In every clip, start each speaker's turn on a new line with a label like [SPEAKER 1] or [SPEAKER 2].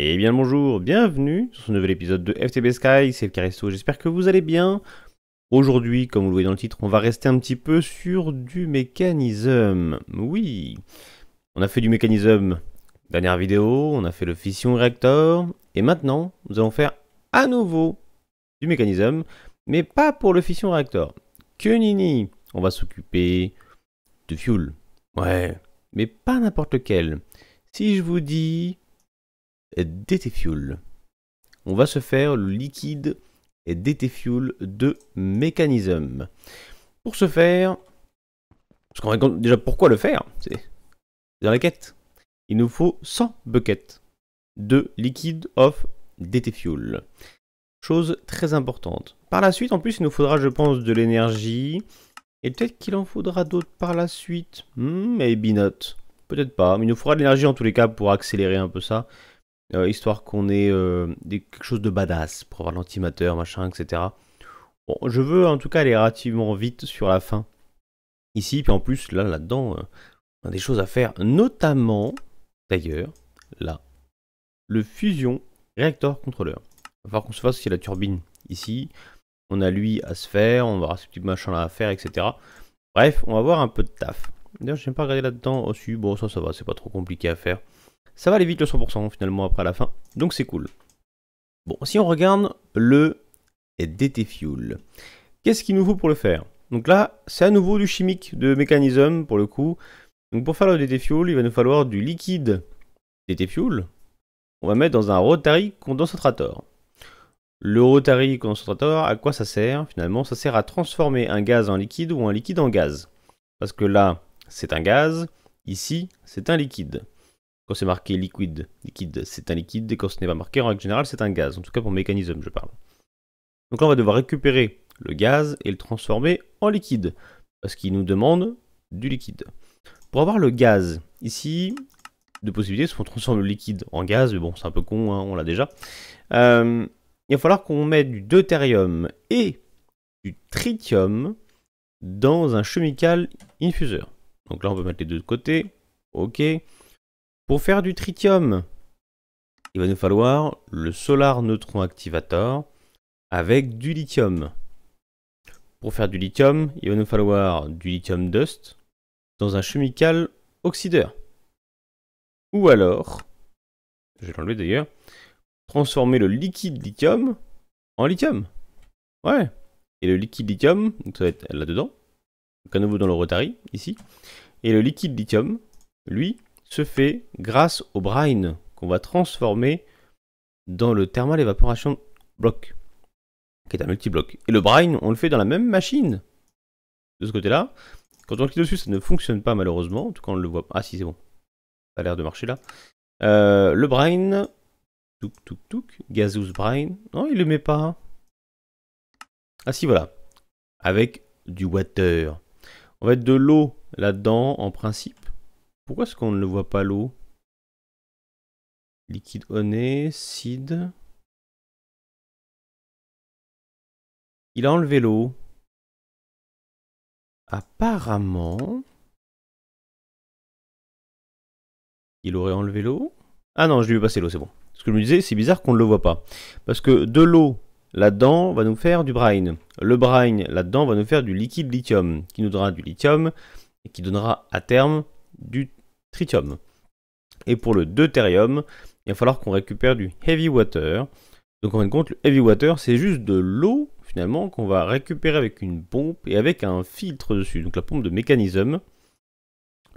[SPEAKER 1] Et eh bien bonjour, bienvenue sur ce nouvel épisode de FTB Sky, c'est le Caristo, j'espère que vous allez bien. Aujourd'hui, comme vous le voyez dans le titre, on va rester un petit peu sur du mécanisme. Oui, on a fait du mécanisme dernière vidéo, on a fait le fission reactor, et maintenant, nous allons faire à nouveau du mécanisme, mais pas pour le fission reactor. Que nini, on va s'occuper de fuel. Ouais, mais pas n'importe lequel. Si je vous dis DT Fuel. On va se faire le liquide DT Fuel de Mechanism. Pour ce faire, parce qu'on raconte déjà pourquoi le faire, c'est dans la quête. Il nous faut 100 buckets de liquide of DT Fuel. Chose très importante. Par la suite, en plus, il nous faudra, je pense, de l'énergie. Et peut-être qu'il en faudra d'autres par la suite. Hmm, maybe not. Peut-être pas. Mais il nous faudra de l'énergie en tous les cas pour accélérer un peu ça. Euh, histoire qu'on ait euh, quelque chose de badass pour avoir l'antimateur, machin, etc. Bon, je veux en tout cas aller relativement vite sur la fin ici, puis en plus là, là-dedans, euh, on a des choses à faire, notamment d'ailleurs là, le fusion réacteur contrôleur. Il va falloir qu'on se fasse aussi la turbine ici. On a lui à se faire, on va avoir ce petit machin là à faire, etc. Bref, on va avoir un peu de taf. D'ailleurs, je n'ai pas regardé là-dedans aussi. Bon, ça, ça va, c'est pas trop compliqué à faire ça va aller vite le 100% finalement après la fin, donc c'est cool. Bon, si on regarde le DT Fuel, qu'est-ce qu'il nous faut pour le faire Donc là, c'est à nouveau du chimique, de mécanisme pour le coup. Donc pour faire le DT Fuel, il va nous falloir du liquide DT Fuel. On va mettre dans un Rotary condensator. Le Rotary condensator, à quoi ça sert Finalement, ça sert à transformer un gaz en liquide ou un liquide en gaz. Parce que là, c'est un gaz, ici, c'est un liquide. Quand c'est marqué liquide, liquide, c'est un liquide. Et quand ce n'est pas marqué, en règle générale, c'est un gaz. En tout cas, pour mécanisme, je parle. Donc là, on va devoir récupérer le gaz et le transformer en liquide. Parce qu'il nous demande du liquide. Pour avoir le gaz, ici, deux possibilités. Soit on transforme le liquide en gaz, mais bon, c'est un peu con, hein, on l'a déjà. Euh, il va falloir qu'on mette du deutérium et du tritium dans un chemical infuseur. Donc là, on peut mettre les deux de côté. Ok. Pour faire du tritium, il va nous falloir le Solar Neutron Activator avec du lithium. Pour faire du lithium, il va nous falloir du lithium dust dans un chemical oxydeur. Ou alors, je vais l'enlever d'ailleurs, transformer le liquide lithium en lithium. Ouais. Et le liquide lithium, ça va être là-dedans, donc à nouveau dans le Rotary, ici. Et le liquide lithium, lui, se fait grâce au brine qu'on va transformer dans le thermal évaporation block, qui est un multi-bloc. Et le brine, on le fait dans la même machine de ce côté-là. Quand on clique dessus, ça ne fonctionne pas malheureusement. En tout cas, on le voit. Ah si, c'est bon. Ça a l'air de marcher là. Euh, le brine, Touk, touk, touk. gazous brine. Non, il le met pas. Ah si, voilà. Avec du water. On va mettre de l'eau là-dedans, en principe. Pourquoi est-ce qu'on ne le voit pas l'eau Liquide oné, seed. Il a enlevé l'eau. Apparemment... Il aurait enlevé l'eau. Ah non, je lui ai passé l'eau, c'est bon. Ce que je me disais, c'est bizarre qu'on ne le voit pas. Parce que de l'eau là-dedans va nous faire du brine. Le brine là-dedans va nous faire du liquide lithium, qui nous donnera du lithium, et qui donnera à terme du tritium. Et pour le deutérium, il va falloir qu'on récupère du heavy water. Donc en fin de compte, le heavy water, c'est juste de l'eau finalement qu'on va récupérer avec une pompe et avec un filtre dessus, donc la pompe de mécanisme.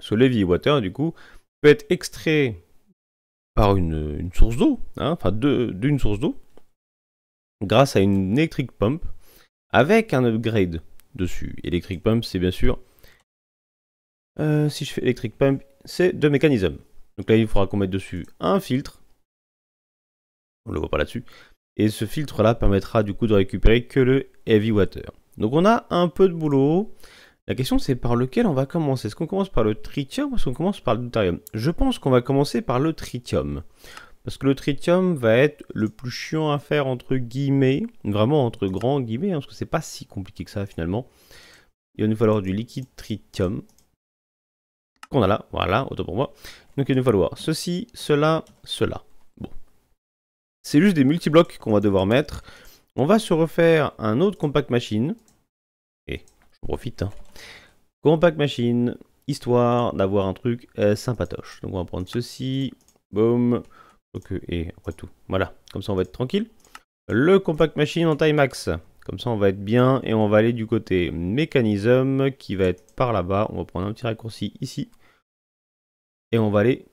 [SPEAKER 1] Ce heavy water, du coup, peut être extrait par une, source d'eau, hein, enfin d'une source d'eau, grâce à une electric pump avec un upgrade dessus. Electric pump, c'est bien sûr euh, si je fais électrique Pump, c'est deux mécanismes. Donc là, il faudra qu'on mette dessus un filtre. On ne le voit pas là-dessus. Et ce filtre-là permettra du coup de récupérer que le Heavy Water. Donc on a un peu de boulot. La question c'est par lequel on va commencer. Est-ce qu'on commence par le tritium ou est-ce qu'on commence par le deutérium Je pense qu'on va commencer par le tritium. Parce que le tritium va être le plus chiant à faire entre guillemets, vraiment entre grands guillemets, hein, parce que c'est pas si compliqué que ça finalement. Il va nous falloir du liquide tritium qu'on a là. Voilà, autant pour moi. Donc il va nous falloir ceci, cela, cela. Bon. C'est juste des multi blocs qu'on va devoir mettre. On va se refaire un autre compact machine. Et je profite. Hein. Compact machine, histoire d'avoir un truc euh, sympatoche. Donc on va prendre ceci. Boum. ok et après tout. Voilà, comme ça on va être tranquille. Le compact machine en time max. Comme ça, on va être bien et on va aller du côté mécanisme qui va être par là-bas. On va prendre un petit raccourci ici. Et on va aller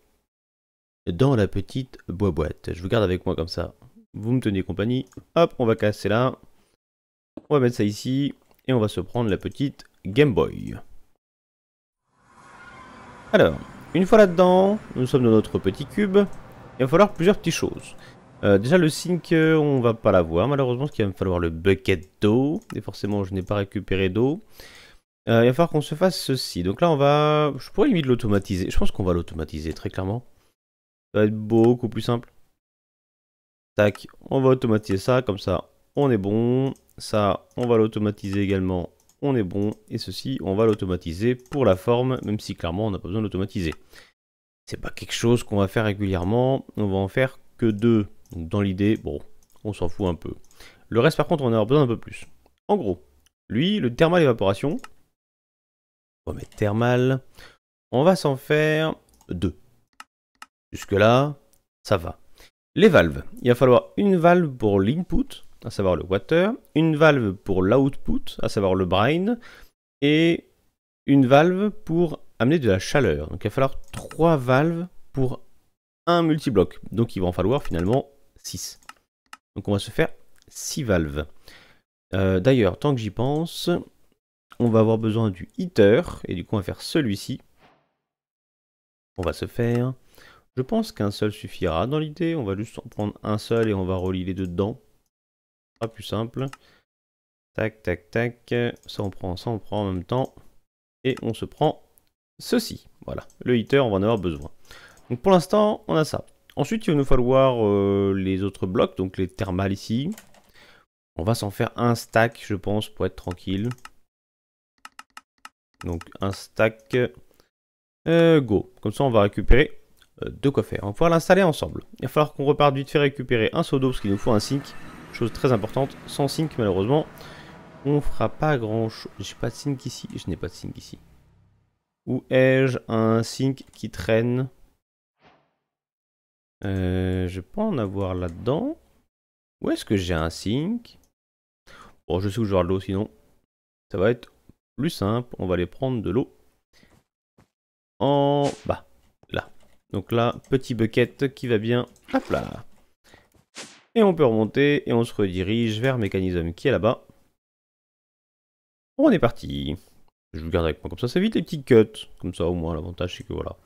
[SPEAKER 1] dans la petite boîte. Je vous garde avec moi comme ça. Vous me tenez compagnie. Hop, on va casser là. On va mettre ça ici. Et on va se prendre la petite Game Boy. Alors, une fois là-dedans, nous sommes dans notre petit cube. Il va falloir plusieurs petites choses. Euh, déjà le sink, euh, on va pas l'avoir malheureusement, ce qu'il va me falloir le bucket d'eau. Et forcément, je n'ai pas récupéré d'eau. Euh, il va falloir qu'on se fasse ceci. Donc là, on va. Je pourrais limite l'automatiser. Je pense qu'on va l'automatiser très clairement. Ça va être beaucoup plus simple. Tac, on va automatiser ça. Comme ça, on est bon. Ça, on va l'automatiser également. On est bon. Et ceci, on va l'automatiser pour la forme, même si clairement, on n'a pas besoin d'automatiser. C'est pas quelque chose qu'on va faire régulièrement. On va en faire que deux. dans l'idée, bon, on s'en fout un peu. Le reste, par contre, on en a besoin un peu plus. En gros, lui, le thermal évaporation, on va mettre thermal. On va s'en faire deux. Jusque-là, ça va. Les valves. Il va falloir une valve pour l'input, à savoir le water, une valve pour l'output, à savoir le brine, et une valve pour amener de la chaleur. Donc il va falloir trois valves pour un multi multibloc. Donc il va en falloir finalement six. Donc on va se faire six valves. Euh, d'ailleurs, tant que j'y pense, on va avoir besoin du heater, et du coup on va faire celui-ci. On va se faire... Je pense qu'un seul suffira dans l'idée, on va juste en prendre un seul et on va relier les deux dedans. Pas plus simple. Tac, tac, tac. Ça on prend, ça on prend en même temps. Et on se prend ceci. Voilà, le heater, on va en avoir besoin. Donc pour l'instant, on a ça. Ensuite, il va nous falloir euh, les autres blocs, donc les thermales ici. On va s'en faire un stack, je pense, pour être tranquille. Donc un stack euh, go. Comme ça, on va récupérer euh, deux de quoi faire. On va pouvoir l'installer ensemble. Il va falloir qu'on reparte vite fait récupérer un seau d'eau parce qu'il nous faut un sync. Chose très importante. Sans sync, malheureusement, on fera pas grand chose. J'ai pas de sync ici. Je n'ai pas de sync ici. Où ai-je un sync qui traîne euh, je vais pas en avoir là-dedans. Où est-ce que j'ai un sync Bon, je sais où je vais avoir de l'eau sinon. Ça va être plus simple, on va aller prendre de l'eau en bas, là. Donc là, petit bucket qui va bien, hop là. Et on peut remonter et on se redirige vers mécanisme qui est là-bas. On est parti. Je vous garde avec moi comme ça, ça évite les petits cuts. Comme ça au moins l'avantage c'est que voilà.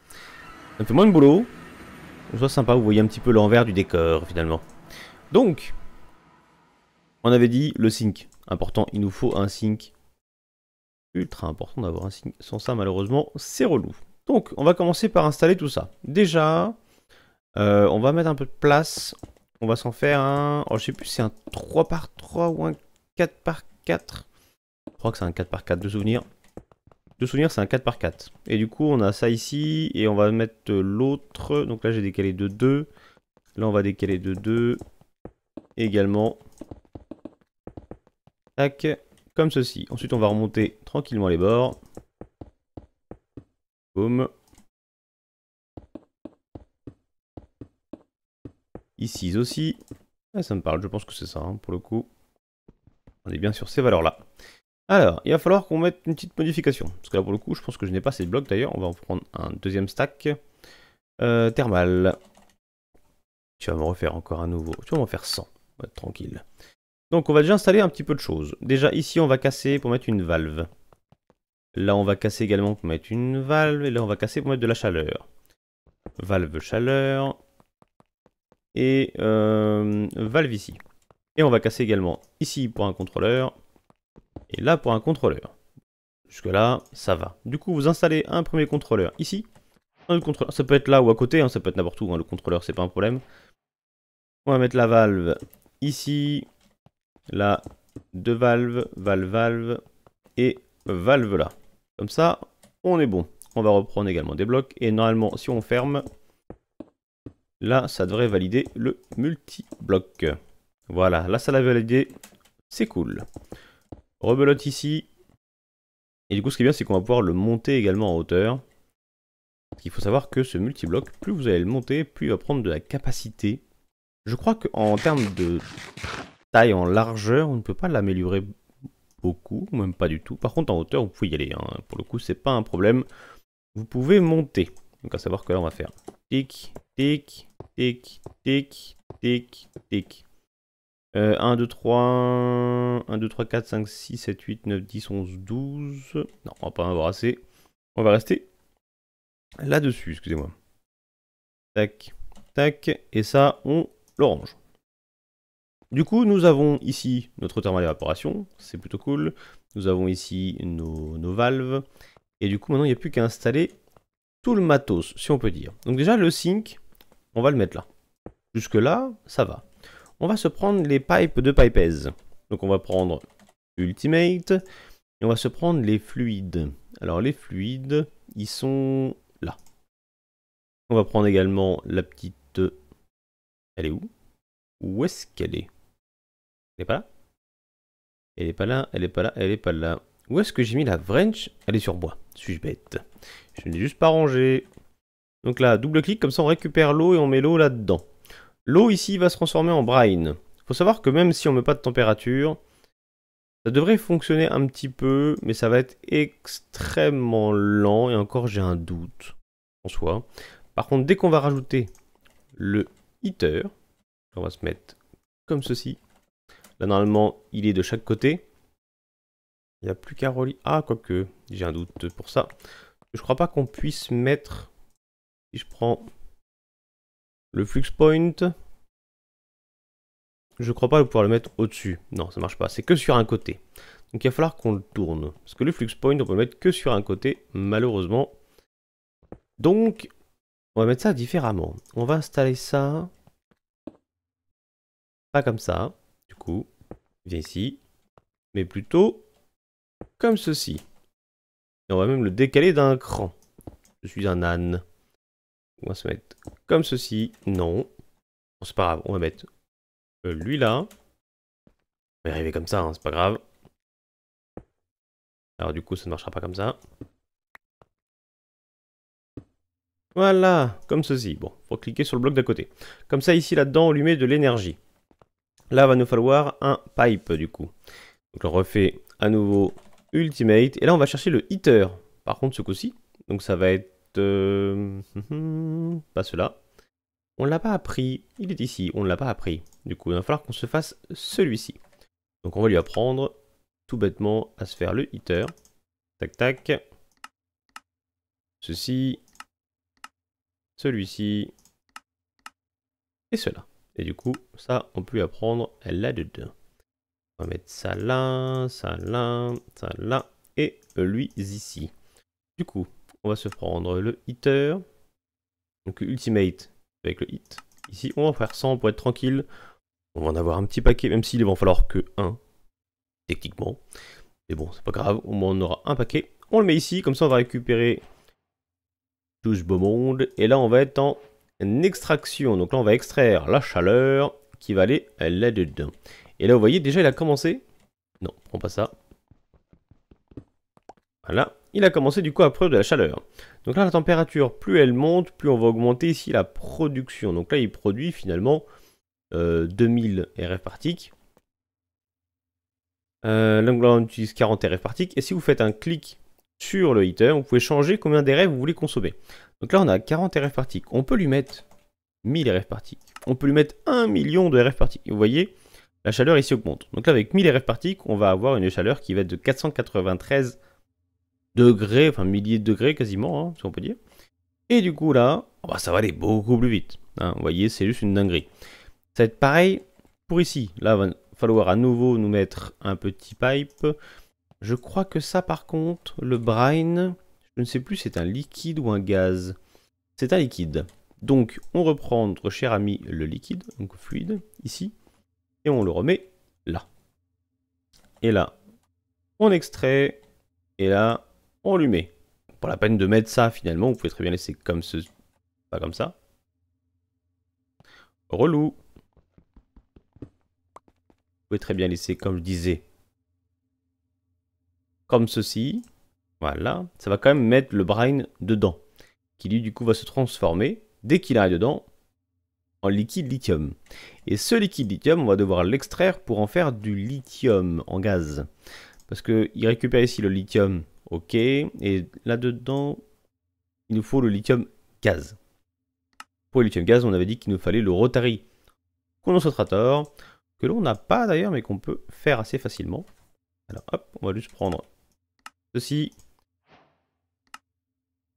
[SPEAKER 1] me fait moins de boulot. On soit sympa, vous voyez un petit peu l'envers du décor finalement. Donc, on avait dit le sink, Important, il nous faut un sync ultra important d'avoir un signe. Sans ça, malheureusement, c'est relou. Donc, on va commencer par installer tout ça. Déjà, euh, on va mettre un peu de place. On va s'en faire un... Oh, je sais plus si c'est un 3x3 ou un 4x4. Je crois que c'est un 4x4 de souvenir. De souvenir, c'est un 4x4. Et du coup, on a ça ici. Et on va mettre euh, l'autre. Donc là, j'ai décalé de 2. Là, on va décaler de 2. Également. Tac comme ceci. Ensuite, on va remonter tranquillement les bords. Boom. Ici aussi. Ah, ça me parle, je pense que c'est ça, hein, pour le coup. On est bien sur ces valeurs-là. Alors, il va falloir qu'on mette une petite modification. Parce que là, pour le coup, je pense que je n'ai pas ces blocs d'ailleurs. On va en prendre un deuxième stack. Euh, thermal. Tu vas me refaire encore un nouveau. Tu vas m'en faire 100. Va bah, tranquille. Donc on va déjà installer un petit peu de choses. Déjà ici on va casser pour mettre une valve. Là on va casser également pour mettre une valve. Et là on va casser pour mettre de la chaleur. Valve chaleur. Et euh, valve ici. Et on va casser également ici pour un contrôleur. Et là pour un contrôleur. Jusque là ça va. Du coup vous installez un premier contrôleur ici. Un contrôleur. Ça peut être là ou à côté, hein. ça peut être n'importe où. Hein. le contrôleur c'est pas un problème. On va mettre la valve ici la deux valves, valve, valve et valve là. Comme ça, on est bon. On va reprendre également des blocs et normalement, si on ferme, là, ça devrait valider le multi-bloc. Voilà, là, ça l'a validé. C'est cool. Rebelote ici. Et du coup, ce qui est bien, c'est qu'on va pouvoir le monter également en hauteur. Il faut savoir que ce multi-bloc, plus vous allez le monter, plus il va prendre de la capacité. Je crois qu'en termes de taille en largeur, on ne peut pas l'améliorer beaucoup, même pas du tout. Par contre, en hauteur, vous pouvez y aller. Hein. Pour le coup, c'est pas un problème. Vous pouvez monter. Donc, à savoir que là, on va faire tic, tic, tic, tic, tic, tic. 1, 2, 3, 1, 2, 3, 4, 5, 6, 7, 8, 9, 10, 11, 12. Non, on va pas en avoir assez. On va rester là-dessus, excusez-moi. Tac, tac, et ça, on l'orange. Du coup, nous avons ici notre thermal d'évaporation, c'est plutôt cool. Nous avons ici nos, valves. Et du coup, maintenant, il n'y a plus qu'à installer tout le matos, si on peut dire. Donc déjà, le sink, on va le mettre là. Jusque-là, ça va. On va se prendre les pipes de Pipez. Donc on va prendre Ultimate. Et on va se prendre les fluides. Alors les fluides, ils sont là. On va prendre également la petite... Elle est où Où est-ce qu'elle est, elle est pas là Elle est pas là, elle est pas là, elle est pas là. Où est-ce que j'ai mis la wrench Elle est sur bois. Suis-je bête Je ne l'ai juste pas rangé Donc là, double-clic, comme ça on récupère l'eau et on met l'eau là-dedans. L'eau ici va se transformer en brine. Faut savoir que même si on met pas de température, ça devrait fonctionner un petit peu, mais ça va être extrêmement lent. Et encore, j'ai un doute en soi. Par contre, dès qu'on va rajouter le heater, on va se mettre comme ceci normalement, il est de chaque côté. Il n'y a plus qu'à relier. Ah, quoique, j'ai un doute pour ça. Je crois pas qu'on puisse mettre. Si je prends le flux point, je crois pas pouvoir le mettre au-dessus. Non, ça marche pas. C'est que sur un côté. Donc il va falloir qu'on le tourne. Parce que le flux point, on peut le mettre que sur un côté, malheureusement. Donc, on va mettre ça différemment. On va installer ça. Pas comme ça, du coup vient ici. Mais plutôt comme ceci. on va même le décaler d'un cran. Je suis un âne. On va se mettre comme ceci. Non. c'est pas grave. On va mettre euh, lui là. On va y arriver comme ça, hein, c'est pas grave. Alors du coup, ça ne marchera pas comme ça. Voilà, comme ceci. Bon, faut cliquer sur le bloc d'à côté. Comme ça, ici, là-dedans, on lui met de l'énergie. Là, va nous falloir un pipe du coup. Donc on refait à nouveau ultimate. Et là, on va chercher le hitter. Par contre, ce coup-ci. Donc ça va être... Euh, hum, hum, pas cela. On l'a pas appris. Il est ici. On ne l'a pas appris. Du coup, il va falloir qu'on se fasse celui-ci. Donc on va lui apprendre tout bêtement à se faire le hitter. Tac, tac. Ceci. Celui-ci. Et cela. Et du coup, ça, on peut y apprendre là-dedans. On va mettre ça là, ça là, ça là, et lui ici. Du coup, on va se prendre le hitter. Donc ultimate avec le hit. Ici, on va faire 100 pour être tranquille. On va en avoir un petit paquet, même s'il va en falloir que un, techniquement. Mais bon, c'est pas grave, au moins on aura un paquet. On le met ici, comme ça on va récupérer tout ce beau monde. Et là, on va être en extraction. Donc là, on va extraire la chaleur qui va aller là-dedans. Et là, vous voyez, déjà, il a commencé. Non, prends pas ça. Voilà. Il a commencé du coup à produire de la chaleur. Donc là, la température, plus elle monte, plus on va augmenter ici la production. Donc là, il produit finalement 2000 euh, RF partiques. Euh, là, on utilise 40 RF partiques. Et si vous faites un clic sur le heater, vous pouvez changer combien d'RF vous voulez consommer. Donc là, on a 40 RF Partic, On peut lui mettre 1000 RF Partic, On peut lui mettre 1 million de RF Partic. vous voyez, la chaleur ici augmente. Donc là, avec 1000 RF Partic, on va avoir une chaleur qui va être de 493 degrés, enfin milliers de degrés quasiment, hein, si on peut dire. Et du coup, là, oh bah, ça va aller beaucoup plus vite. Hein. Vous voyez, c'est juste une dinguerie. Ça va être pareil pour ici. Là, va falloir à nouveau nous mettre un petit pipe. Je crois que ça, par contre, le brine, je ne sais plus si c'est un liquide ou un gaz. C'est un liquide. Donc on reprend notre cher ami le liquide, donc fluide, ici, et on le remet là. Et là, on extrait, et là, on lui met. Pas la peine de mettre ça finalement, vous pouvez très bien laisser comme ce... Pas comme ça. Relou. Vous pouvez très bien laisser, comme je disais, comme ceci. Voilà. Ça va quand même mettre le brine dedans. Qui lui, du coup, va se transformer, dès qu'il arrive dedans, en liquide lithium. Et ce liquide lithium, on va devoir l'extraire pour en faire du lithium en gaz. Parce qu'il récupère ici le lithium, ok. Et là-dedans, il nous faut le lithium gaz. Pour le lithium gaz, on avait dit qu'il nous fallait le rotary concentrator que l'on n'a pas d'ailleurs, mais qu'on peut faire assez facilement. Alors hop, on va juste prendre ceci,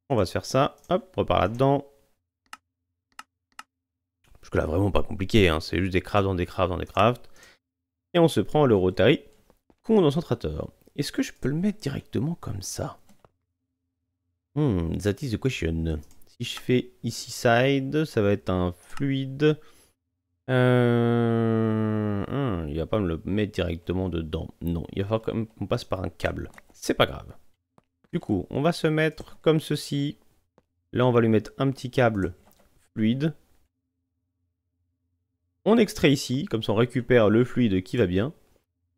[SPEAKER 1] on va se faire ça. Hop, on repart là-dedans. Parce que là, vraiment pas compliqué. Hein. C'est juste des crafts dans des crafts dans des crafts. Et on se prend le Rotary concentrateur. Est-ce que je peux le mettre directement comme ça hmm, That is the question. Si je fais ici side, ça va être un fluide. Euh... Hum, il va pas me le mettre directement dedans. Non, il va falloir qu'on passe par un câble. C'est pas grave. Du coup, on va se mettre comme ceci. Là, on va lui mettre un petit câble fluide. On extrait ici, comme ça on récupère le fluide qui va bien.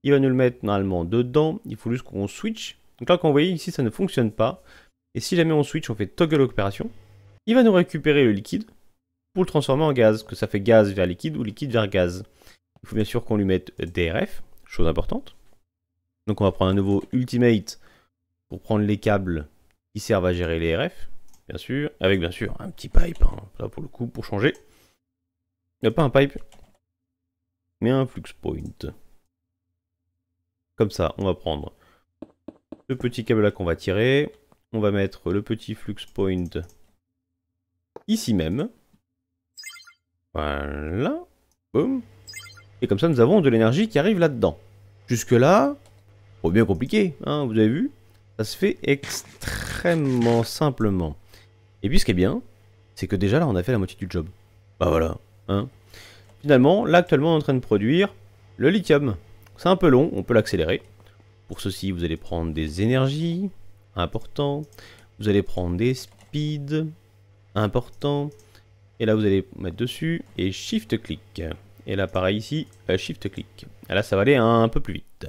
[SPEAKER 1] Il va nous le mettre normalement dedans. Il faut juste qu'on switch. Donc là, quand vous voyez ici, ça ne fonctionne pas. Et si jamais on switch, on fait toggle opération. Il va nous récupérer le liquide pour le transformer en gaz, que ça fait gaz vers liquide ou liquide vers gaz. Il faut bien sûr qu'on lui mette DRF, chose importante. Donc on va prendre un nouveau Ultimate pour prendre les câbles qui servent à gérer les RF, bien sûr, avec bien sûr un petit pipe, là hein. pour le coup, pour changer. Il a pas un pipe, mais un flux point. Comme ça, on va prendre le petit câble là qu'on va tirer, on va mettre le petit flux point ici même. Voilà, Et comme ça, nous avons de l'énergie qui arrive là-dedans. Jusque-là, oh, bien compliqué, hein, vous avez vu ça se fait extrêmement simplement. Et puis ce qui est bien, c'est que déjà là on a fait la moitié du job. Bah voilà. Hein. Finalement, là actuellement on est en train de produire le lithium. C'est un peu long, on peut l'accélérer. Pour ceci, vous allez prendre des énergies, important. Vous allez prendre des speeds important. Et là vous allez mettre dessus et shift click. Et là pareil ici, euh, shift click. là ça va aller un peu plus vite.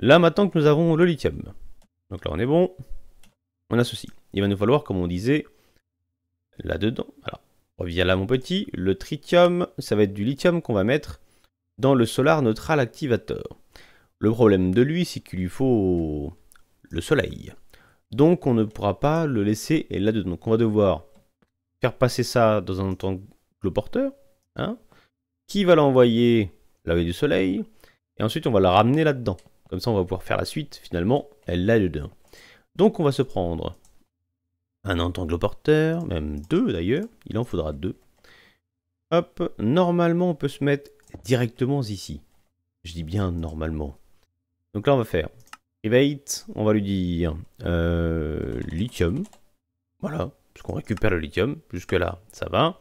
[SPEAKER 1] Là maintenant que nous avons le lithium, donc là, on est bon. On a ceci. Il va nous falloir, comme on disait, là-dedans. Alors reviens là, mon petit. Le tritium, ça va être du lithium qu'on va mettre dans le Solar Neutral Activator. Le problème de lui, c'est qu'il lui faut le soleil. Donc on ne pourra pas le laisser là-dedans. Donc on va devoir faire passer ça dans un le porteur hein, qui va l'envoyer là veille du soleil, et ensuite on va la ramener là-dedans. Comme ça, on va pouvoir faire la suite. Finalement, elle l'a dedans. Donc, on va se prendre un entangloporteur, même deux d'ailleurs. Il en faudra deux. Hop, normalement, on peut se mettre directement ici. Je dis bien normalement. Donc là, on va faire evade. on va lui dire euh, lithium. Voilà, parce qu'on récupère le lithium. Jusque-là, ça va.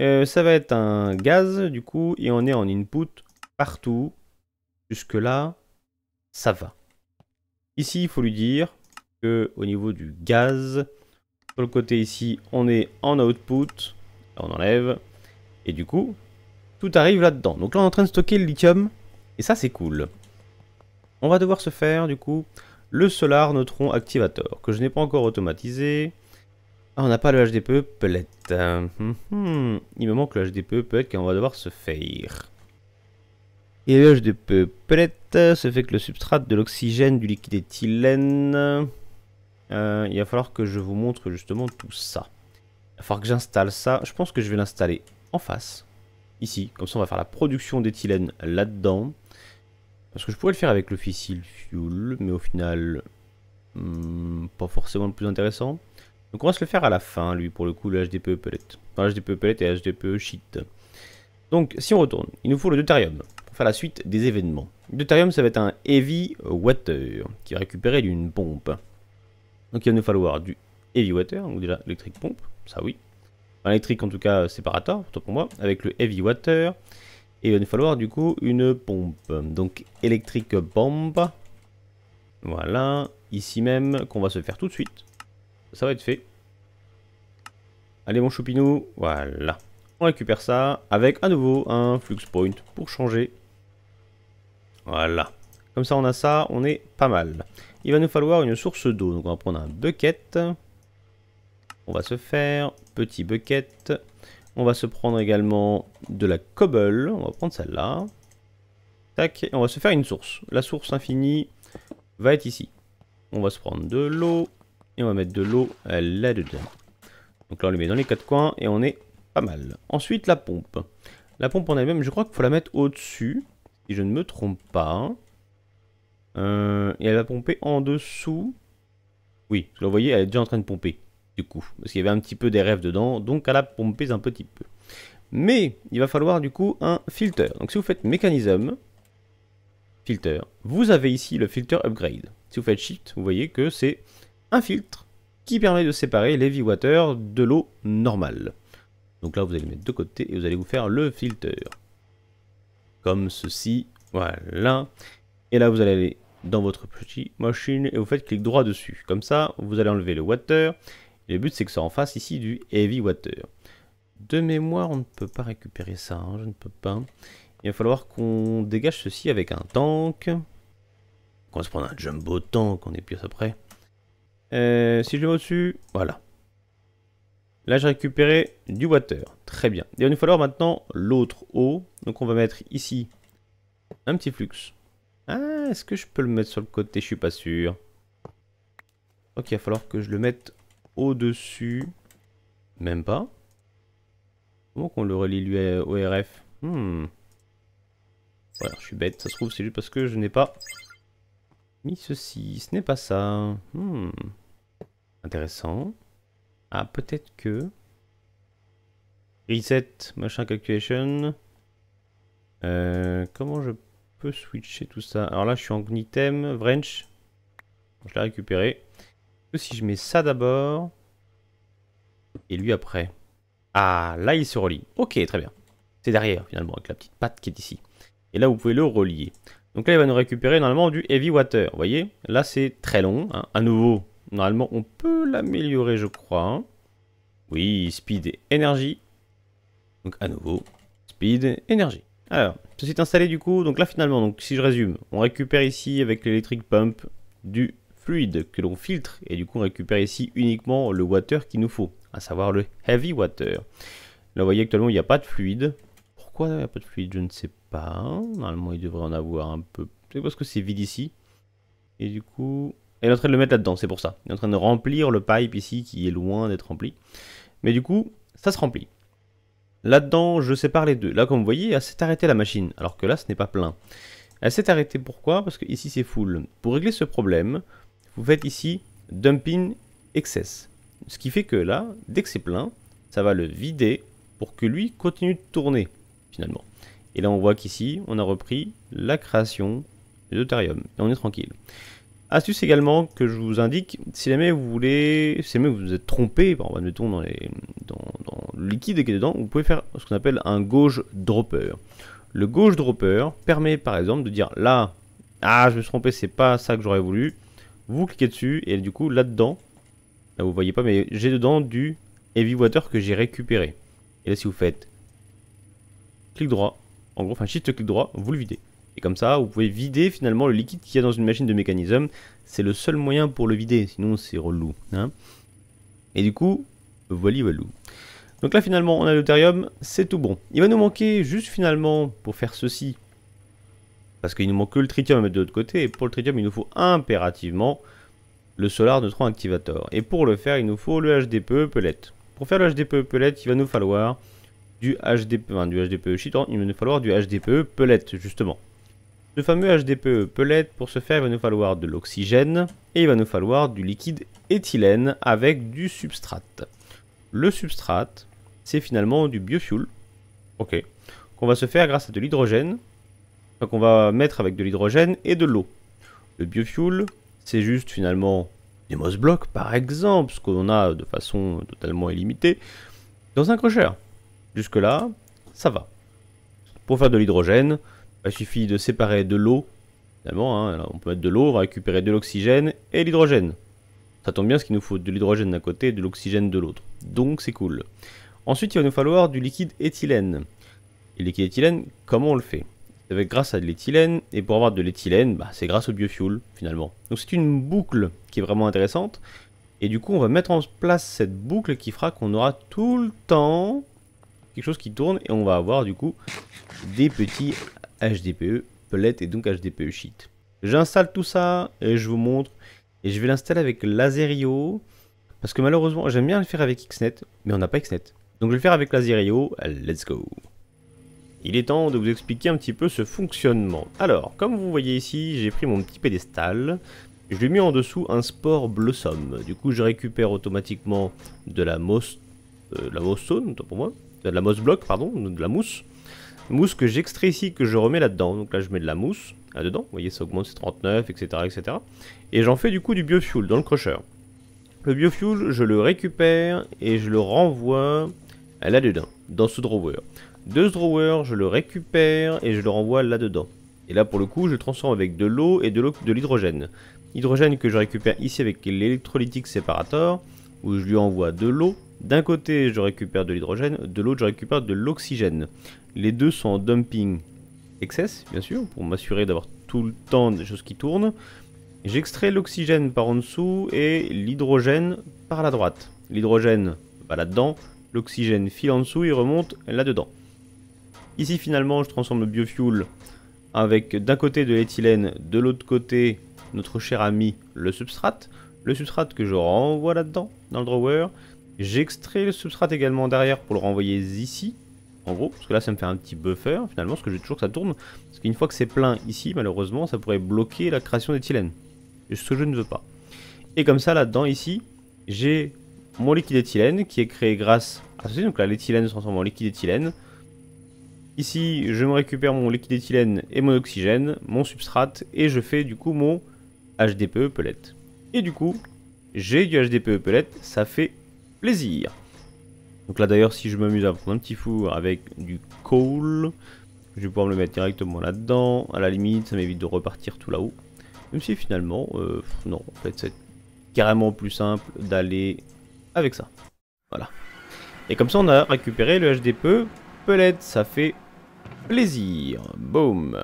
[SPEAKER 1] Euh, ça va être un gaz, du coup, et on est en input partout. Jusque-là, ça va. Ici, il faut lui dire que au niveau du gaz, sur le côté ici, on est en output. on enlève. Et du coup, tout arrive là-dedans. Donc là, on est en train de stocker le lithium. Et ça, c'est cool. On va devoir se faire, du coup, le Solar Neutron Activator, que je n'ai pas encore automatisé. Ah, on n'a pas le HDPE pellet. Hum, hum. Il me manque le HDPE pellet on va devoir se faire. Et le HDPE pellet ce euh, fait que le substrat de l'oxygène du liquide éthylène. Euh, il va falloir que je vous montre justement tout ça. Il va falloir que j'installe ça. Je pense que je vais l'installer en face. Ici. Comme ça, on va faire la production d'éthylène là-dedans. Parce que je pourrais le faire avec le fissile fuel, mais au final, hmm, pas forcément le plus intéressant. Donc on va se le faire à la fin, lui, pour le coup, le HDPE pellet. Enfin, HDPE pellet et HDPE shit. Donc, si on retourne, il nous faut le deutérium la suite des événements. Deutérium, ça va être un Heavy Water, qui est récupéré d'une pompe. Donc il va nous falloir du Heavy Water, donc déjà électrique Pompe, ça oui. électrique en tout cas euh, séparateur, pour moi, avec le Heavy Water. Et il va nous falloir du coup une pompe. Donc électrique Pompe. Voilà, ici même, qu'on va se faire tout de suite. Ça va être fait. Allez mon choupinou, voilà. On récupère ça avec à nouveau un flux point pour changer voilà. Comme ça, on a ça, on est pas mal. Il va nous falloir une source d'eau. Donc, on va prendre un bucket. On va se faire petit bucket. On va se prendre également de la cobble. On va prendre celle-là. Tac. Et on va se faire une source. La source infinie va être ici. On va se prendre de l'eau. Et on va mettre de l'eau là-dedans. Donc là, on le met dans les quatre coins et on est pas mal. Ensuite, la pompe. La pompe on a même je crois qu'il faut la mettre au-dessus je ne me trompe pas. Euh, et elle va pomper en dessous. Oui, vous le voyez, elle est déjà en train de pomper, du coup. Parce qu'il y avait un petit peu des rêves dedans, donc elle a pompé un petit peu. Mais il va falloir du coup un filtre, Donc si vous faites mécanisme, filtre, vous avez ici le filtre upgrade. Si vous faites shift, vous voyez que c'est un filtre qui permet de séparer les water de l'eau normale. Donc là, vous allez le mettre de côté et vous allez vous faire le filtre comme ceci. Voilà. Et là, vous allez aller dans votre petite machine et vous faites clic droit dessus. Comme ça, vous allez enlever le water. le but, c'est que ça en fasse ici du heavy water. De mémoire, on ne peut pas récupérer ça. Hein, je ne peux pas. Il va falloir qu'on dégage ceci avec un tank. On va se prendre un jumbo tank, on est plus après. Euh, si je vais au-dessus, voilà. Là, j'ai récupéré du water. Très bien. il va nous falloir maintenant l'autre eau. Donc on va mettre ici un petit flux. Ah, est-ce que je peux le mettre sur le côté Je suis pas sûr. Ok, il va falloir que je le mette au-dessus. Même pas. Comment qu'on le relie lui au RF Voilà, je suis bête. Ça se trouve, c'est juste parce que je n'ai pas mis ceci. Ce n'est pas ça. Hmm. Intéressant. Ah, peut-être que... Reset, machin calculation. Euh, comment je peux switcher tout ça Alors là, je suis en item, wrench. Je l'ai récupéré. Si je mets ça d'abord, et lui après. Ah, là, il se relie. Ok, très bien. C'est derrière, finalement, avec la petite patte qui est ici. Et là, vous pouvez le relier. Donc là, il va nous récupérer normalement du heavy water. Vous voyez Là, c'est très long. Hein. À nouveau, normalement, on peut l'améliorer, je crois. Hein. Oui, speed et énergie. Donc à nouveau, speed, et énergie. Alors, ceci est installé du coup, donc là finalement, donc si je résume, on récupère ici avec l'électrique pump du fluide que l'on filtre et du coup on récupère ici uniquement le water qu'il nous faut, à savoir le heavy water. Là vous voyez actuellement il n'y a pas de fluide. Pourquoi il n'y a pas de fluide Je ne sais pas. Normalement il devrait en avoir un peu. C'est parce que c'est vide ici. Et du coup... Il est en train de le mettre là-dedans, c'est pour ça. Il est en train de remplir le pipe ici qui est loin d'être rempli. Mais du coup, ça se remplit. Là-dedans, je sépare les deux. Là, comme vous voyez, elle s'est arrêtée la machine, alors que là, ce n'est pas plein. Elle s'est arrêtée pourquoi Parce que ici, c'est full. Pour régler ce problème, vous faites ici dumping excess. Ce qui fait que là, dès que c'est plein, ça va le vider pour que lui continue de tourner, finalement. Et là, on voit qu'ici, on a repris la création Terium. Et on est tranquille. Astuce également que je vous indique, si jamais vous voulez, si jamais vous vous êtes trompé, par bah, va dans, dans, le liquide qui est dedans, vous pouvez faire ce qu'on appelle un gauche dropper. Le gauche dropper permet par exemple de dire là, ah je me suis trompé, c'est pas ça que j'aurais voulu. Vous cliquez dessus et du coup là-dedans, là vous voyez pas, mais j'ai dedans du heavy water que j'ai récupéré. Et là si vous faites clic droit, en gros, enfin shift clic droit, vous le videz. Et comme ça, vous pouvez vider finalement le liquide qu'il y a dans une machine de mécanisme. C'est le seul moyen pour le vider, sinon c'est relou. Hein. et du coup, voilà, voilà. Donc là finalement, on a l'Eutérium, c'est tout bon. Il va nous manquer juste finalement pour faire ceci. Parce qu'il nous manque que le tritium à mettre de l'autre côté. Et pour le tritium, il nous faut impérativement le Solar Neutron Activator. Et pour le faire, il nous faut le HDPE Pellet. Pour faire le HDPE Pellet, il va nous falloir du HDPE, enfin, du HDPE Chiton, hein, il va nous falloir du HDPE Pellet, justement. Le fameux HDPE pellet, pour ce faire, il va nous falloir de l'oxygène et il va nous falloir du liquide éthylène avec du substrat. Le substrat, c'est finalement du biofuel. Ok. Qu'on va se faire grâce à de l'hydrogène. Enfin, qu'on va mettre avec de l'hydrogène et de l'eau. Le biofuel, c'est juste finalement des moss blocs, par exemple, ce qu'on a de façon totalement illimitée, dans un crochet. Jusque-là, ça va. Pour faire de l'hydrogène, bah, il suffit de séparer de l'eau, finalement, hein. on peut mettre de l'eau, on récupérer de l'oxygène et l'hydrogène. Ça tombe bien ce qu'il nous faut de l'hydrogène d'un côté et de l'oxygène de l'autre. Donc c'est cool. Ensuite, il va nous falloir du liquide éthylène. Et liquide éthylène, comment on le fait C'est grâce à de l'éthylène, et pour avoir de l'éthylène, bah, c'est grâce au biofuel finalement. Donc c'est une boucle qui est vraiment intéressante. Et du coup, on va mettre en place cette boucle qui fera qu'on aura tout le temps quelque chose qui tourne et on va avoir du coup des petits HDPE pellet et donc HDPE sheet. J'installe tout ça et je vous montre. Et je vais l'installer avec Laserio. Parce que malheureusement, j'aime bien le faire avec XNet, mais on n'a pas XNet. Donc je vais le faire avec Laserio. Let's go. Il est temps de vous expliquer un petit peu ce fonctionnement. Alors, comme vous voyez ici, j'ai pris mon petit pédestal. Je lui ai mis en dessous un sport blossom. Du coup, je récupère automatiquement de la mousse. Euh, la moss zone, pour moi, de la mousse block, pardon, de la mousse mousse que j'extrais ici, que je remets là-dedans. Donc là, je mets de la mousse là-dedans. Vous voyez, ça augmente, c'est 39, etc., etc. Et j'en fais du coup du biofuel dans le crusher. Le biofuel, je le récupère et je le renvoie là-dedans, dans ce drawer. De ce drawer, je le récupère et je le renvoie là-dedans. Et là, pour le coup, je transforme avec de l'eau et de l'hydrogène. Hydrogène que je récupère ici avec l'électrolytique séparateur, où je lui envoie de l'eau. D'un côté, je récupère de l'hydrogène, de l'autre, je récupère de l'oxygène. Les deux sont en dumping excess, bien sûr, pour m'assurer d'avoir tout le temps des choses qui tournent. J'extrais l'oxygène par en dessous et l'hydrogène par la droite. L'hydrogène va là-dedans, l'oxygène file en dessous et remonte là-dedans. Ici finalement je transforme le biofuel avec d'un côté de l'éthylène, de l'autre côté notre cher ami le substrat. Le substrat que je renvoie là-dedans, dans le drawer. J'extrais le substrat également derrière pour le renvoyer ici en gros, parce que là ça me fait un petit buffer hein, finalement, parce que je j'ai toujours que ça tourne, parce qu'une fois que c'est plein ici, malheureusement, ça pourrait bloquer la création d'éthylène, ce que je ne veux pas. Et comme ça, là-dedans, ici, j'ai mon liquide éthylène qui est créé grâce à ceci, donc là l'éthylène se transforme en liquide éthylène. Ici, je me récupère mon liquide éthylène et mon oxygène, mon substrat, et je fais du coup mon HDPE pellet. Et du coup, j'ai du HDPE pellet, ça fait plaisir donc là d'ailleurs si je m'amuse à prendre un petit four avec du coal, je vais pouvoir me le mettre directement là-dedans. À la limite ça m'évite de repartir tout là-haut. Même si finalement, euh, non, en fait c'est carrément plus simple d'aller avec ça. Voilà. Et comme ça on a récupéré le HDP pelette, ça fait plaisir. Boum.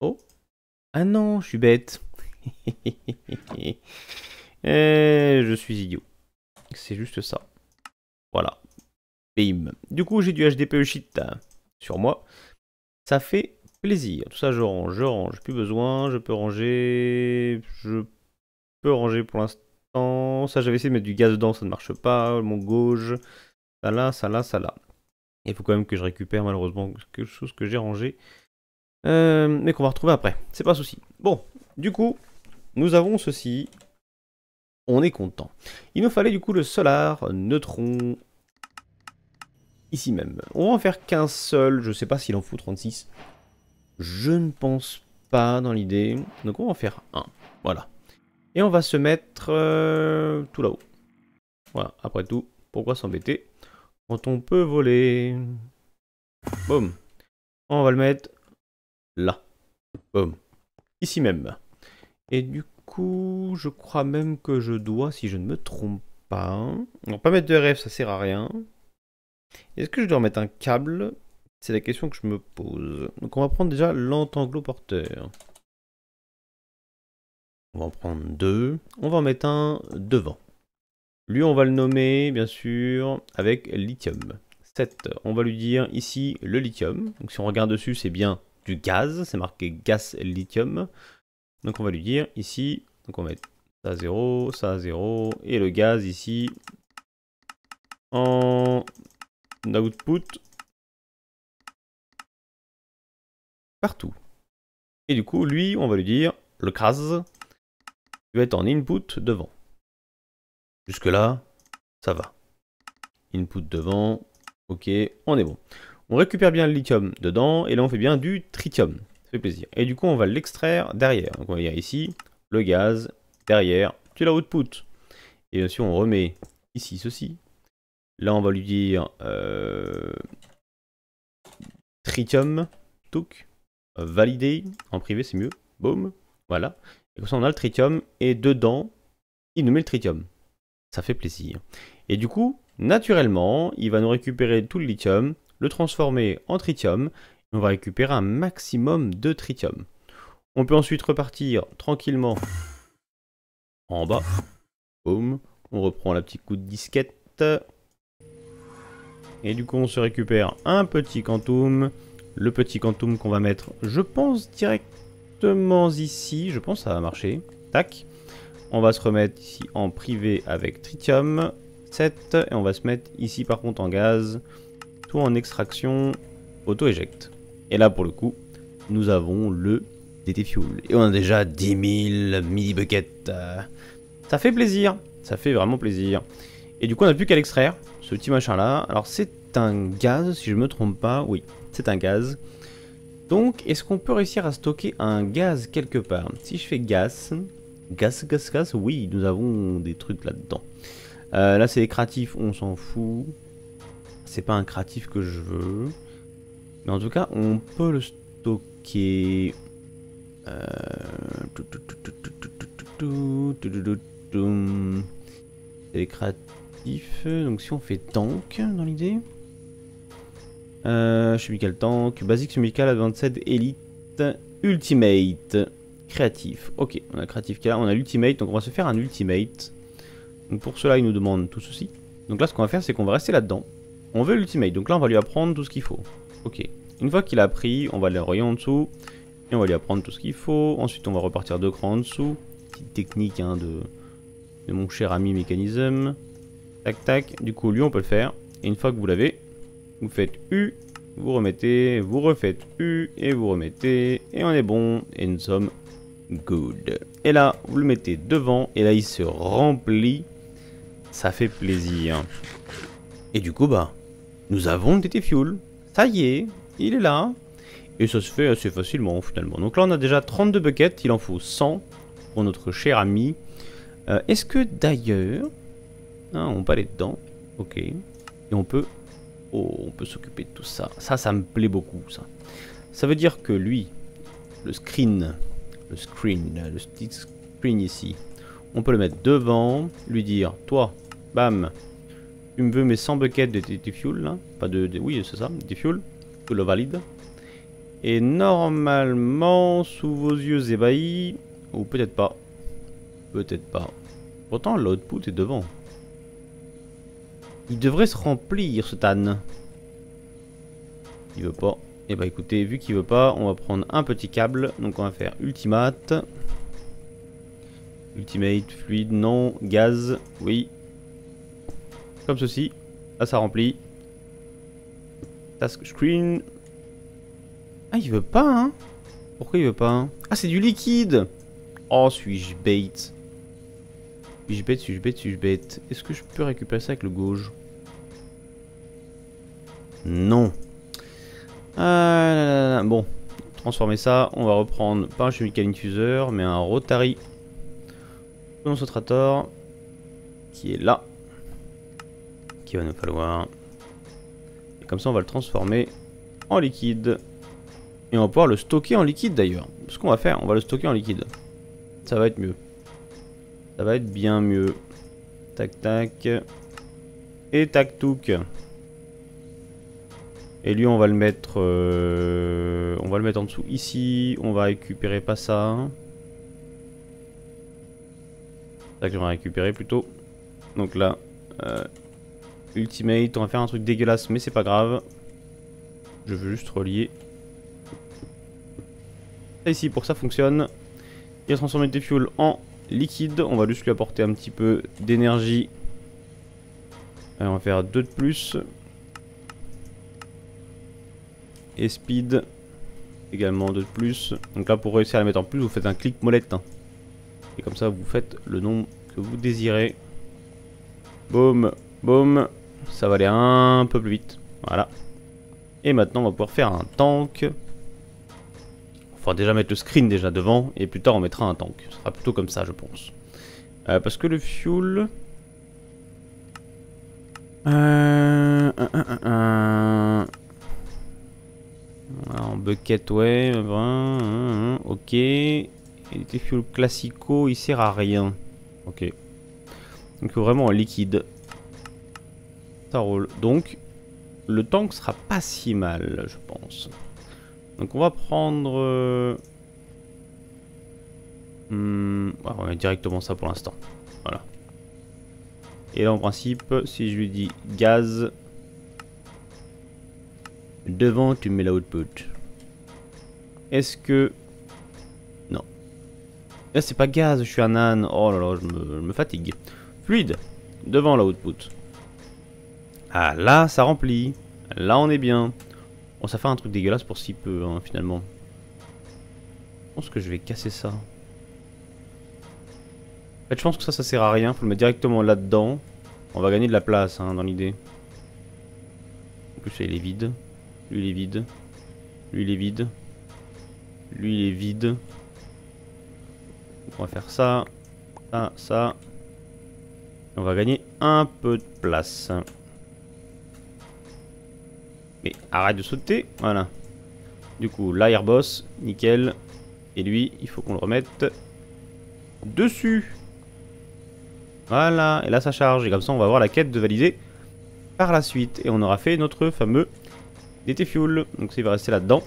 [SPEAKER 1] Oh. Ah non, je suis bête. Et eh, je suis idiot. C'est juste ça. Voilà. Bim. Du coup, j'ai du HDPE shit hein, sur moi. Ça fait plaisir. Tout ça, je range, je range. Plus besoin, je peux ranger. Je peux ranger pour l'instant. Ça, j'avais essayé de mettre du gaz dedans, ça ne marche pas. Mon gauche. Ça là, ça là, ça là. Il faut quand même que je récupère malheureusement quelque chose que j'ai rangé. Euh, mais qu'on va retrouver après. C'est pas un souci. Bon, du coup, nous avons ceci on est content. Il nous fallait du coup le solar neutron ici même. On va en faire qu'un seul, je sais pas s'il en faut 36. Je ne pense pas dans l'idée. Donc on va en faire un, voilà. Et on va se mettre euh, tout là-haut. Voilà, après tout, pourquoi s'embêter quand on peut voler Boum. On va le mettre là. Boum. Ici même. Et du coup coup, je crois même que je dois, si je ne me trompe pas. Non, pas mettre de RF, ça sert à rien. Est-ce que je dois mettre un câble C'est la question que je me pose. Donc on va prendre déjà l'entangloporteur. porteur. On va en prendre deux. On va en mettre un devant. Lui, on va le nommer, bien sûr, avec lithium. 7. On va lui dire ici le lithium. Donc si on regarde dessus, c'est bien du gaz. C'est marqué gaz lithium. Donc on va lui dire ici, donc on va mettre ça à 0, ça à 0, et le gaz ici en output partout. Et du coup, lui, on va lui dire le case va être en input devant. Jusque-là, ça va. Input devant, ok, on est bon. On récupère bien le lithium dedans, et là on fait bien du tritium plaisir. Et du coup, on va l'extraire derrière. Donc on va dire ici, le gaz, derrière, tu la output. Et si on remet ici ceci. Là, on va lui dire euh, tritium, touc, validé, en privé c'est mieux, boom, voilà. Et comme ça, on a le tritium, et dedans, il nous met le tritium. Ça fait plaisir. Et du coup, naturellement, il va nous récupérer tout le lithium, le transformer en tritium, on va récupérer un maximum de tritium. On peut ensuite repartir tranquillement en bas. Boom. On reprend la petite coup de disquette. Et du coup, on se récupère un petit quantum. Le petit quantum qu'on va mettre, je pense, directement ici. Je pense que ça va marcher. Tac. On va se remettre ici en privé avec tritium 7. Et on va se mettre ici, par contre, en gaz. Tout en extraction auto-éjecte. Et là, pour le coup, nous avons le DT Fuel. Et on a déjà 10 000 mini buckets. Euh, ça fait plaisir. Ça fait vraiment plaisir. Et du coup, on n'a plus qu'à l'extraire, ce petit machin-là. Alors, c'est un gaz, si je me trompe pas. Oui, c'est un gaz. Donc, est-ce qu'on peut réussir à stocker un gaz quelque part Si je fais gaz, Gas, gaz, gaz, oui, nous avons des trucs là-dedans. Euh, là, c'est créatif, créatifs, on s'en fout. C'est pas un créatif que je veux. Mais en tout cas, on peut le stocker. Euh... créatifs, Donc si on fait tank dans l'idée. Euh, chemical tank, basic chemical, advanced, elite, ultimate, créatif. Ok, on a créatif qui là, on a l'ultimate, donc on va se faire un ultimate. Donc pour cela, il nous demande tout ceci. Donc là, ce qu'on va faire, c'est qu'on va rester là-dedans. On veut l'ultimate, donc là, on va lui apprendre tout ce qu'il faut. Ok. Une fois qu'il a pris, on va aller en dessous. Et on va lui apprendre tout ce qu'il faut. Ensuite, on va repartir deux cran en dessous. Petite technique hein, de, de mon cher ami mécanisme. Tac, tac. Du coup, lui, on peut le faire. Et une fois que vous l'avez, vous faites U, vous remettez, vous refaites U, et vous remettez. Et on est bon. Et nous sommes good. Et là, vous le mettez devant. Et là, il se remplit. Ça fait plaisir. Et du coup, bah, nous avons le TT Fuel. Ça y est, il est là. Et ça se fait assez facilement finalement. Donc là on a déjà 32 buckets, il en faut 100 pour notre cher ami. Euh, est-ce que d'ailleurs... Hein, on peut aller dedans. Ok. Et on peut... Oh, on peut s'occuper de tout ça. Ça, ça me plaît beaucoup ça. Ça veut dire que lui, le screen, le screen, le stick screen ici, on peut le mettre devant, lui dire, toi, bam, tu me veux mes 100 buckets de, de, fuel, là. Pas de, oui, c'est ça, des fuel. que le valide. Et normalement, sous vos yeux ébahis, ou peut-être pas. Peut-être pas. Pourtant, l'output est devant. Il devrait se remplir, ce tan. Il veut pas. Et eh bah ben, écoutez, vu qu'il veut pas, on va prendre un petit câble. Donc on va faire ultimate. Ultimate, fluide, non. Gaz, oui. Comme ceci. Là, ça remplit. Task screen. Ah, il veut pas, hein Pourquoi il veut pas hein Ah, c'est du liquide Oh, suis-je bête Suis-je bait, suis-je bête, suis-je Est-ce que je peux récupérer ça avec le gauche Non. Ah, bon, transformer ça. On va reprendre pas un Chemical Infuser, mais un Rotary. Concentrator qui est là va nous falloir. comme ça, on va le transformer en liquide. Et on va pouvoir le stocker en liquide d'ailleurs. Ce qu'on va faire, on va le stocker en liquide. Ça va être mieux. Ça va être bien mieux. Tac tac. Et tac touc. Et lui on va le mettre euh, on va le mettre en dessous ici, on va récupérer pas ça. Ça que je vais récupérer plutôt. Donc là euh, Ultimate, on va faire un truc dégueulasse, mais c'est pas grave. Je veux juste relier. ici, pour ça fonctionne, il a transformer des fuels en liquide. On va juste lui apporter un petit peu d'énergie. On va faire deux de plus. Et speed, également deux de plus. Donc là, pour réussir à la mettre en plus, vous faites un clic molette. Et comme ça, vous faites le nombre que vous désirez. Boum, boum, ça va aller un peu plus vite. Voilà. Et maintenant, on va pouvoir faire un tank. va déjà mettre le screen déjà devant, et plus tard, on mettra un tank. Ce sera plutôt comme ça, je pense. Euh, parce que le fuel... Euh, ah, en bucket, ouais. ok. Et les fuel classico, il sert à rien. Ok. Donc vraiment en liquide. Ça roule. Donc, le tank sera pas si mal, je pense. Donc, on va prendre... Euh, hmm, ah, on va directement ça pour l'instant. Voilà. Et là, en principe, si je lui dis gaz... Devant, tu mets l'output. Est-ce que... Non. Là, c'est pas gaz, je suis un âne. Oh là là, je me, fatigue. Fluide. Devant l'output. Ah là, ça remplit. Là, on est bien. on ça fait un truc dégueulasse pour si peu, hein, finalement. Je pense que je vais casser ça. En fait, je pense que ça, ça sert à rien. Faut le mettre directement là-dedans. On va gagner de la place, hein, dans l'idée. En plus, il est vide. Lui, il est vide. Lui, il est vide. Lui, il est vide. On va faire ça. Ça, ça. On va gagner un peu de place arrête de sauter, voilà. Du coup, là, boss nickel. Et lui, il faut qu'on le remette dessus. Voilà, et là ça charge. Et comme ça, on va avoir la quête de valiser par la suite. Et on aura fait notre fameux DT Fuel. Donc ça, il va rester là-dedans.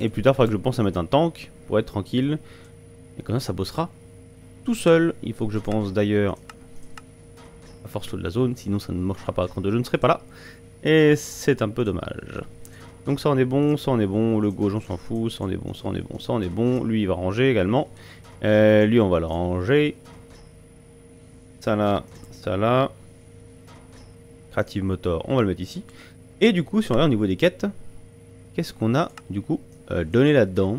[SPEAKER 1] Et plus tard, il faudra que je pense à mettre un tank pour être tranquille. Et comme ça, ça bossera tout seul. Il faut que je pense d'ailleurs à force de la zone, sinon ça ne marchera pas quand je ne serai pas là. Et c'est un peu dommage. Donc ça on est bon, ça on est bon, le gauche s'en fout, ça on est bon, ça on est bon, ça on est bon. Lui il va ranger également. Euh, lui on va le ranger. Ça là, ça là. Creative Motor, on va le mettre ici. Et du coup si on regarde au niveau des quêtes, qu'est-ce qu'on a du coup euh, donné là-dedans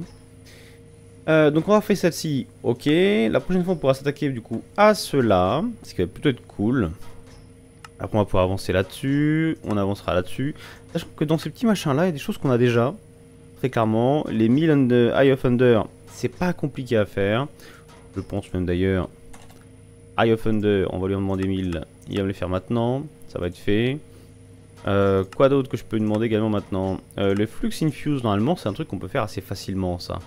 [SPEAKER 1] euh, donc on va faire celle-ci, ok. La prochaine fois on pourra s'attaquer du coup à cela, ce qui va plutôt être cool. Après on va pouvoir avancer là-dessus, on avancera là-dessus. Sachant que dans ces petits machins là, il y a des choses qu'on a déjà. Très clairement, les 1000 de Eye of Thunder, c'est pas compliqué à faire. Je pense même d'ailleurs, Eye of Thunder, on va lui en demander 1000. Il va me les faire maintenant, ça va être fait. Euh, quoi d'autre que je peux lui demander également maintenant euh, Le flux infuse, normalement, c'est un truc qu'on peut faire assez facilement, ça.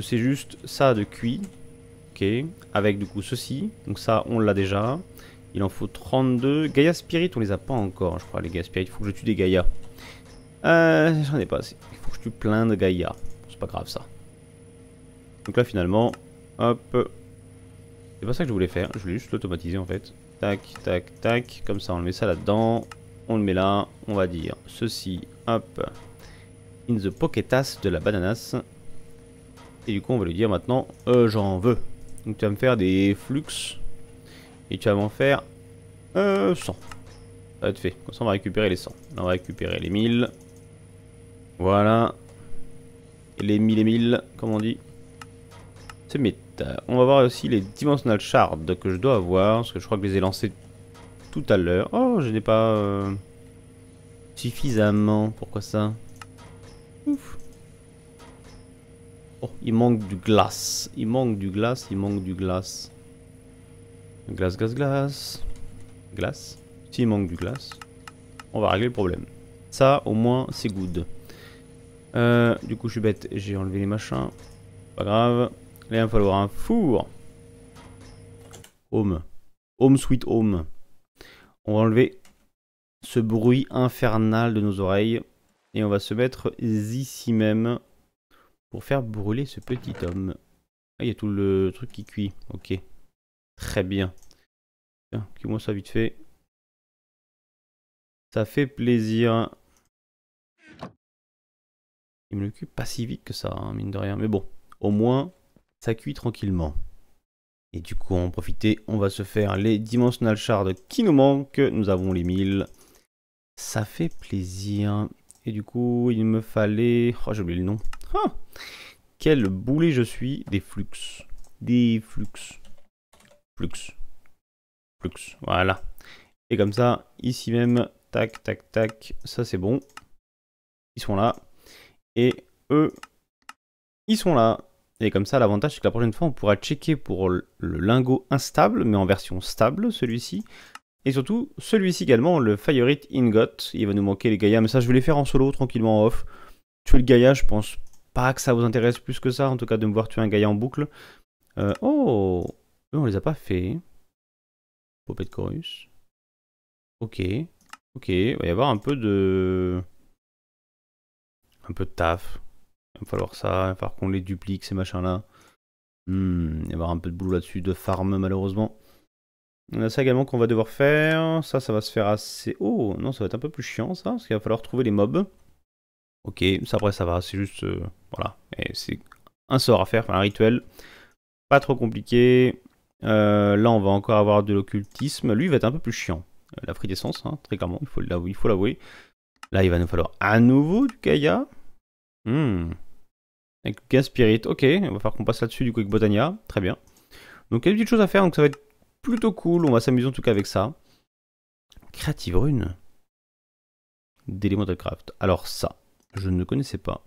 [SPEAKER 1] C'est juste ça de cuit, ok, avec du coup ceci. Donc ça, on l'a déjà. Il en faut 32. Gaia Spirit, on les a pas encore, hein, je crois, les Gaia Spirit. Il faut que je tue des Gaia. Euh, j'en ai pas Il faut que je tue plein de Gaia. C'est pas grave, ça. Donc là, finalement, hop. C'est pas ça que je voulais faire. Je voulais juste l'automatiser, en fait. Tac, tac, tac. Comme ça, on le met ça là-dedans. On le met là. On va dire ceci. Hop. In the pocketas de la bananas. Et du coup, on va lui dire maintenant, euh, j'en veux. Donc tu vas me faire des flux et tu vas en faire 100. Euh, ça va être fait. Comme ça, on va récupérer les 100. on va récupérer les 1000. Voilà. les 1000 et 1000, comme on dit. C'est méta. On va voir aussi les Dimensional Shards que je dois avoir. Parce que je crois que je les ai lancés tout à l'heure. Oh, je n'ai pas... Euh, suffisamment. Pourquoi ça Ouf. Oh, il manque du glace. Il manque du glace, il manque du glace. Glace, glace, glace. Glace. S'il manque du glace, on va régler le problème. Ça, au moins, c'est good. Euh, du coup, je suis bête, j'ai enlevé les machins. Pas grave. Là, il va falloir un four. Home. Home sweet home. On va enlever ce bruit infernal de nos oreilles. Et on va se mettre ici même pour faire brûler ce petit homme. Ah, il y a tout le truc qui cuit. Ok. Très bien. Tiens, moi ça vite fait. Ça fait plaisir. Il me l'occupe pas si vite que ça, hein, mine de rien. Mais bon, au moins, ça cuit tranquillement. Et du coup, en profiter, on va se faire les Dimensional Shards qui nous manquent. Nous avons les 1000. Ça fait plaisir. Et du coup, il me fallait... Oh, j'ai oublié le nom. Ah, quel boulet je suis des flux. Des flux. Flux. Flux, voilà. Et comme ça, ici même, tac, tac, tac, ça c'est bon. Ils sont là. Et eux, ils sont là. Et comme ça, l'avantage, c'est que la prochaine fois, on pourra checker pour le lingot instable, mais en version stable, celui-ci. Et surtout, celui-ci également, le Fireit Ingot. Il va nous manquer les Gaia, mais ça, je vais les faire en solo, tranquillement, en off. Tuer le Gaia, je pense pas que ça vous intéresse plus que ça, en tout cas, de me voir tuer un Gaia en boucle. Euh, oh on les a pas fait. Popée de chorus. Ok. Ok, il va y avoir un peu de... Un peu de taf. Il va falloir ça, il va falloir qu'on les duplique, ces machins-là. Hmm, il va y avoir un peu de boulot là-dessus, de farm, malheureusement. On a ça également qu'on va devoir faire. Ça, ça va se faire assez... Oh, non, ça va être un peu plus chiant, ça, parce qu'il va falloir trouver les mobs. Ok, ça après, ça va, c'est juste... Euh, voilà. voilà, c'est un sort à faire, un rituel. Pas trop compliqué. Euh, là, on va encore avoir de l'occultisme. Lui, il va être un peu plus chiant. La fridescence, hein, très clairement, il faut l'avouer. Il faut l'avouer. Là, il va nous falloir à nouveau du Kaya, hmm. Avec Gas Spirit, ok, on va faire qu'on passe là-dessus du coup avec Botania, très bien. Donc il y a des petites choses à faire, donc ça va être plutôt cool, on va s'amuser en tout cas avec ça. Creative Rune de craft. Alors ça, je ne connaissais pas.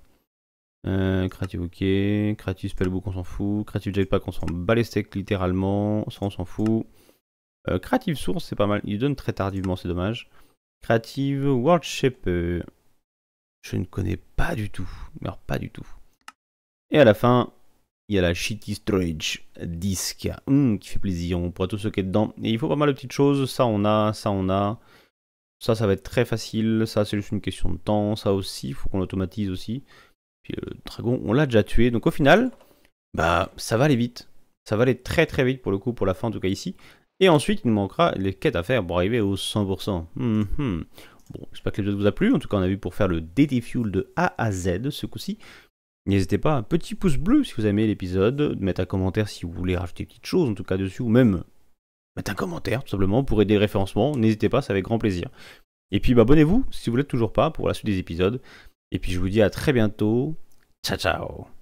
[SPEAKER 1] Euh, creative ok, Creative Spellbook on s'en fout, Creative Jetpack on s'en bat les steaks littéralement, ça on s'en fout. Euh, creative Source c'est pas mal, il donne très tardivement c'est dommage. Creative World je ne connais pas du tout, alors pas du tout. Et à la fin, il y a la Shitty Storage Disque, hum, qui fait plaisir, on pourrait tout stocker dedans. Et il faut pas mal de petites choses, ça on a, ça on a. Ça, ça va être très facile, ça c'est juste une question de temps, ça aussi, il faut qu'on l'automatise aussi. Euh, le dragon, on l'a déjà tué. Donc au final, bah ça va aller vite. Ça va aller très très vite pour le coup, pour la fin en tout cas ici. Et ensuite, il nous manquera les quêtes à faire pour arriver au 100%. Mhm. Bon, j'espère que l'épisode vous a plu. En tout cas, on a vu pour faire le DD Fuel de A à Z ce coup-ci. N'hésitez pas, un petit pouce bleu si vous aimez l'épisode, mettre un commentaire si vous voulez rajouter des petites choses en tout cas dessus, ou même mettre un commentaire tout simplement pour aider le référencement. N'hésitez pas, c'est avec grand plaisir. Et puis bah, abonnez-vous si vous ne l'êtes toujours pas pour la suite des épisodes. Et puis je vous dis à très bientôt. Ciao ciao